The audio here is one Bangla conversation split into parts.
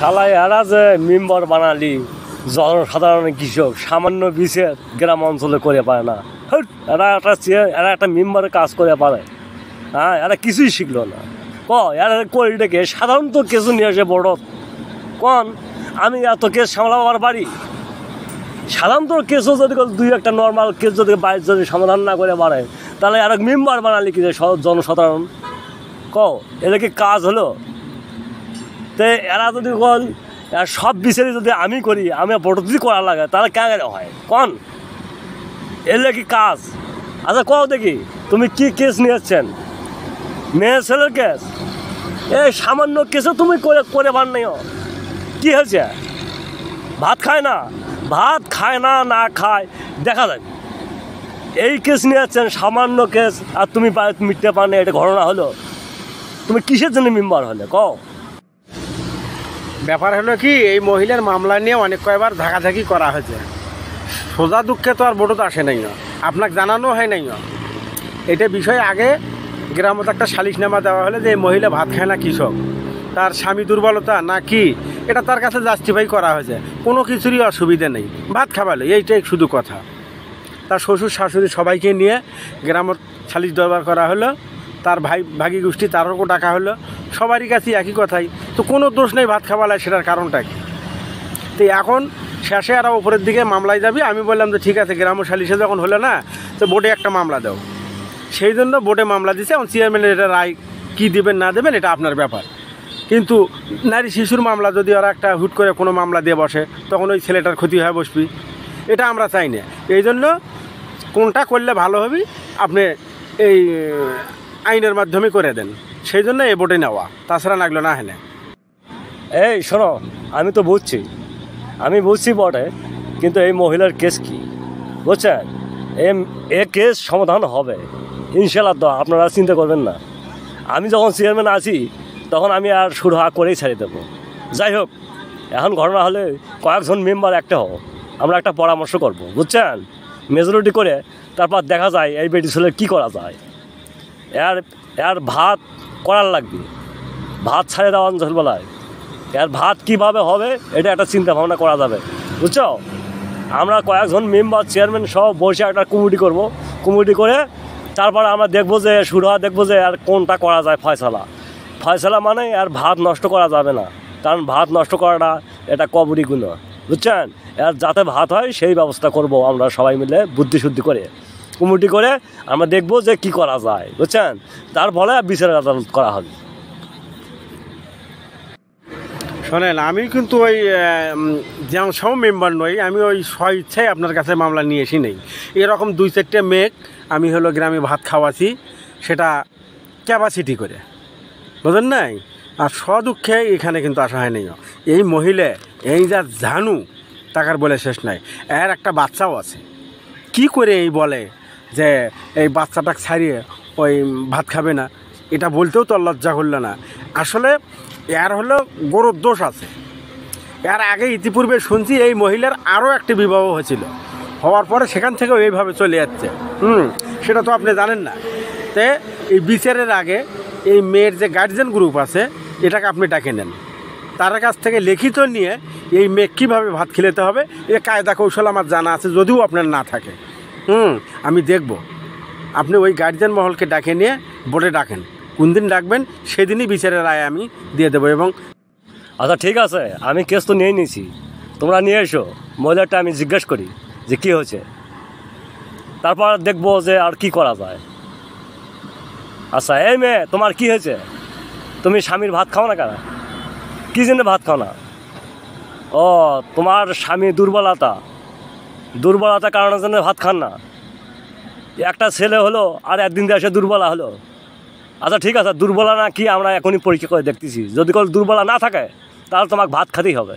সালাই এরা যে মেম্বার বানালি জনসাধারণ কৃষক সামান্য বিষে গ্রাম অঞ্চলে করে পারে না এরা একটা এরা একটা মেম্বারে কাজ করে পারে হ্যাঁ এরা কিছুই শিখলো না ক এরা ডেকে সাধারণত কিছু নিয়ে আসে বড় কন আমি এত কেস সামলাবার বাড়ি সাধারণত কেসও যদি দুই একটা নর্মাল কেস যদি বাইর যদি সমাধান না করে পারে তাহলে আর মেম্বার বানালি কি জনসাধারণ ক এটা কি কাজ হলো তো এরা যদি কোন সব বিচারি যদি আমি করি আমি বড় যদি করা লাগে তাহলে কেন হয় কন এলে কি কাজ আচ্ছা কও দেখি তুমি কি কেস নিয়েছেন মেয়ে ছেলের কেস এই সামান্য কেসও তুমি করে করে পার নাই কী হয়েছে ভাত খায় না ভাত খায় না না খায় দেখা যায় এই কেস নিয়েছেন সামান্য কেস আর তুমি মিটতে পারনি এটা ঘটনা হলো তুমি কিসের জন্য মেম্বার হলে কও ব্যাপার হলো কি এই মহিলার মামলা নিয়ে অনেক কয়বার ধাকাধাকি করা হয়েছে সোজা দুঃখে তো আর বোটোতে আসে নাই আপনাকে জানানো হয় নাই এটা বিষয় আগে গ্রামত একটা নামা দেওয়া হলে যে এই মহিলা ভাত খায় না কৃষক তার স্বামী দুর্বলতা না কি এটা তার কাছে জাস্টিফাই করা হয়েছে কোনো কিছুরই অসুবিধে নেই ভাত খাবালে এইটাই শুধু কথা তার শ্বশুর শাশুড়ি সবাইকে নিয়ে গ্রামত সালিশ দরবার করা হলো তার ভাই ভাগি গোষ্ঠী তারও ডাকা হলো সবারই কাছে একই কথাই তো কোনো দোষ নেই ভাত খাওয়ালায় সেটার কারণটা কি তো এখন শেষে আর ওপরের দিকে মামলায় যাবি আমি বললাম যে ঠিক আছে গ্রাম সালিশে যখন হলো না তো বোর্ডে একটা মামলা দাও সেই জন্য বোর্ডে মামলা দিছে এখন চেয়ারম্যানের এটা রায় কী দেবেন না দেবেন এটা আপনার ব্যাপার কিন্তু নারী শিশুর মামলা যদি ওরা একটা হুট করে কোনো মামলা দিয়ে বসে তখন ওই ছেলেটার ক্ষতি হয়ে বসবি এটা আমরা চাই না এই জন্য কোনটা করলে ভালো হবে আপনি এই আইনের মাধ্যমে করে দেন সেই জন্য এ বোটে নেওয়া তাছাড়া লাগলো না হেনে এই শোনো আমি তো বুঝছি আমি বুঝছি বটে কিন্তু এই মহিলার কেস কি বুঝছেন এ কেস সমাধান হবে ইনশাল্লাহ তো আপনারা চিন্তা করবেন না আমি যখন চেয়ারম্যান আছি তখন আমি আর শুরু হা করেই ছাড়িয়ে দেবো যাই হোক এখন ঘটনা হলে কয়েকজন মেম্বার একটা হোক আমরা একটা পরামর্শ করব বুঝছেন মেজরিটি করে তারপর দেখা যায় এই বেটি ছেলে কী করা যায় এর এর ভাত করার লাগবে ভাত ছাড়ে দেওয়া বেলায় আর ভাত কিভাবে হবে এটা একটা চিন্তা ভাবনা করা যাবে বুঝছো আমরা কয়েকজন মেম্বার চেয়ারম্যান সব বসে একটা কমিটি করব কমিটি করে তারপর আমরা দেখবো যে শুরু হওয়া দেখবো যে আর কোনটা করা যায় ফয়সালা ফয়সালা মানে আর ভাত নষ্ট করা যাবে না কারণ ভাত নষ্ট করাটা এটা কবরি গুণ বুঝছেন আর যাতে ভাত হয় সেই ব্যবস্থা করব আমরা সবাই মিলে বুদ্ধি করে কমিটি করে আমরা দেখব যে কি করা যায় বুঝছেন তার ফলে বিচার আদান করা হবে শোনেন আমি কিন্তু ওই যেমন সব মেম্বার নই আমি ওই স্বইচ্ছায় আপনার কাছে মামলা নিয়ে এসি নেই এরকম দুই চারটে মেঘ আমি হলো গ্রামে ভাত খাওয়াছি সেটা ক্যাপাসিটি করে বুঝলেন নাই আর স্বদুঃখে এখানে কিন্তু আসা হয়নি এই মহিলা এই যা জানু টাকার বলে শেষ নাই এর একটা বাচ্চাও আছে কি করে এই বলে যে এই বাচ্চাটা ছাড়িয়ে ওই ভাত খাবে না এটা বলতেও তো লজ্জা করলো না আসলে এর হলো গরুর দোষ আছে এর আগে ইতিপূর্বে শুনছি এই মহিলার আরও একটি বিবাহ হয়েছিল হওয়ার পরে সেখান থেকেও এইভাবে চলে যাচ্ছে হুম সেটা তো আপনি জানেন না তে এই বিচারের আগে এই মেয়ের যে গার্জেন গ্রুপ আছে এটাকে আপনি ডাকে নেন তার কাছ থেকে লিখিত নিয়ে এই মেয়ে কীভাবে ভাত খেলেতে হবে এ কায়দা কৌশল আমার জানা আছে যদিও আপনার না থাকে হুম আমি দেখব আপনি ওই গার্জিয়ান মহলকে ডাকে নিয়ে বোর্ডে ডাকেন কোন দিন ডাকবেন সেদিনই বিচারের রায় আমি দিয়ে দেবো এবং আচ্ছা ঠিক আছে আমি কেস তো নিয়ে নিয়েছি তোমরা নিয়ে এসো মহিলাটা আমি জিজ্ঞেস করি যে কী হয়েছে তারপর দেখবো যে আর কি করা যায় আচ্ছা এই মেয়ে তোমার কি হয়েছে তুমি স্বামীর ভাত খাও না কেন কী জন্য ভাত খাও না ও তোমার স্বামী দুর্বলতা দুর্বলতা কারণের জন্য ভাত খান না একটা ছেলে হলো আর একদিন দিয়ে এসে দুর্বলা হলো আচ্ছা ঠিক আছে দুর্বলা না কি আমরা এখনই পরীক্ষা করে দেখতেছি যদি কোনো দুর্বলা না থাকে তাহলে তোমাকে ভাত খাতেই হবে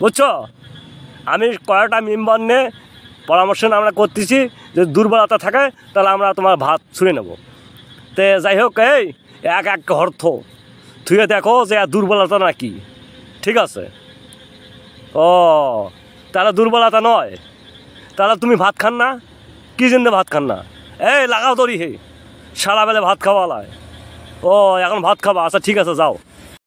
বুঝছো আমি কয়েকটা মেম্বার নিয়ে পরামর্শ আমরা করতেছি যদি দুর্বলতা থাকে তাহলে আমরা তোমার ভাত ছুঁড়ে নেব তে যাই হোক এই এক এক অর্থ থুয়ে দেখো যে দুর্বলতা নাকি ঠিক আছে ও তাহলে দুর্বলতা নয় তাহলে তুমি ভাত খান না কি জেনে ভাত খান না এই লাগাও তরি হে সারা বেলা ভাত খাওয়া ও এখন ভাত খাবা আচ্ছা ঠিক আছে যাও